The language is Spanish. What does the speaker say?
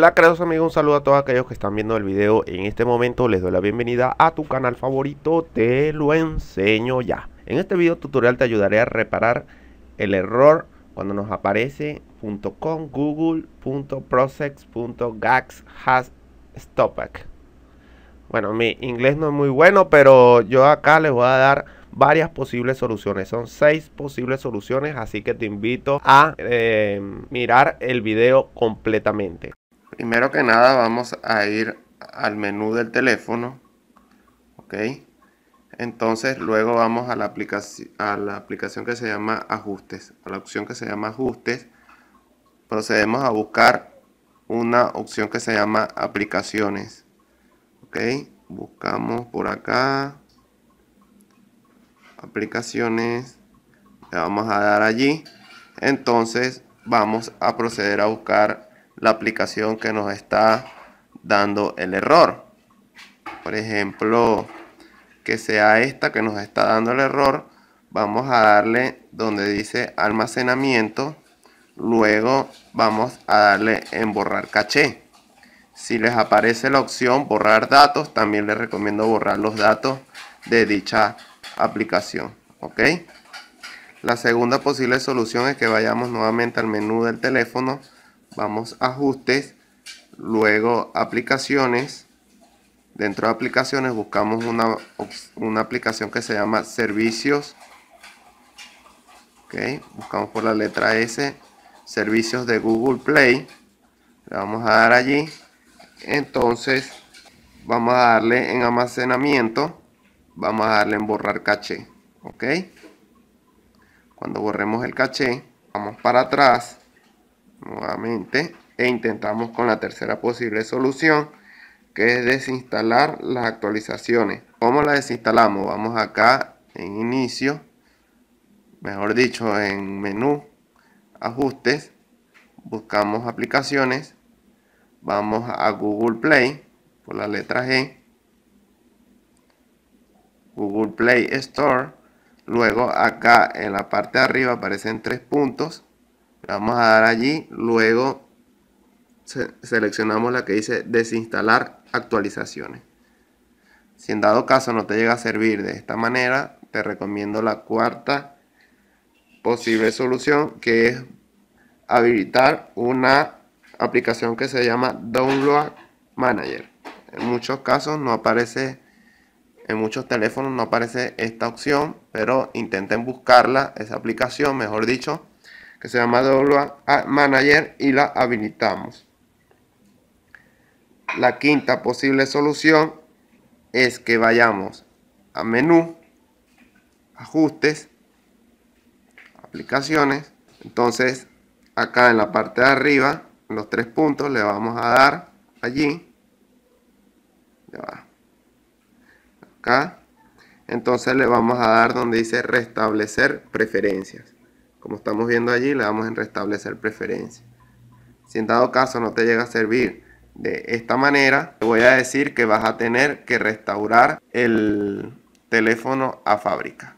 Hola queridos amigos, un saludo a todos aquellos que están viendo el video en este momento les doy la bienvenida a tu canal favorito, te lo enseño ya En este video tutorial te ayudaré a reparar el error cuando nos aparece .com has stopped Bueno, mi inglés no es muy bueno, pero yo acá les voy a dar varias posibles soluciones. Son seis posibles soluciones, así que te invito a eh, mirar el video completamente primero que nada vamos a ir al menú del teléfono ok entonces luego vamos a la, aplicación, a la aplicación que se llama ajustes a la opción que se llama ajustes procedemos a buscar una opción que se llama aplicaciones ok buscamos por acá aplicaciones le vamos a dar allí entonces vamos a proceder a buscar la aplicación que nos está dando el error. Por ejemplo, que sea esta que nos está dando el error, vamos a darle donde dice almacenamiento, luego vamos a darle en borrar caché. Si les aparece la opción borrar datos, también les recomiendo borrar los datos de dicha aplicación. ¿ok? La segunda posible solución es que vayamos nuevamente al menú del teléfono vamos a ajustes, luego aplicaciones, dentro de aplicaciones buscamos una, una aplicación que se llama servicios, buscamos por la letra S, servicios de Google Play, le vamos a dar allí, entonces vamos a darle en almacenamiento, vamos a darle en borrar caché, ok, cuando borremos el caché, vamos para atrás, nuevamente e intentamos con la tercera posible solución que es desinstalar las actualizaciones. ¿Cómo la desinstalamos? Vamos acá en inicio, mejor dicho en menú, ajustes, buscamos aplicaciones, vamos a Google Play por la letra G, Google Play Store, luego acá en la parte de arriba aparecen tres puntos, vamos a dar allí, luego seleccionamos la que dice desinstalar actualizaciones. Si en dado caso no te llega a servir de esta manera, te recomiendo la cuarta posible solución que es habilitar una aplicación que se llama Download Manager. En muchos casos no aparece, en muchos teléfonos no aparece esta opción, pero intenten buscarla, esa aplicación, mejor dicho, que se llama doble Manager y la habilitamos. La quinta posible solución es que vayamos a menú, ajustes, aplicaciones. Entonces acá en la parte de arriba, los tres puntos, le vamos a dar allí. Acá. Entonces le vamos a dar donde dice restablecer preferencias. Como estamos viendo allí, le damos en restablecer preferencia. Si en dado caso no te llega a servir de esta manera, te voy a decir que vas a tener que restaurar el teléfono a fábrica.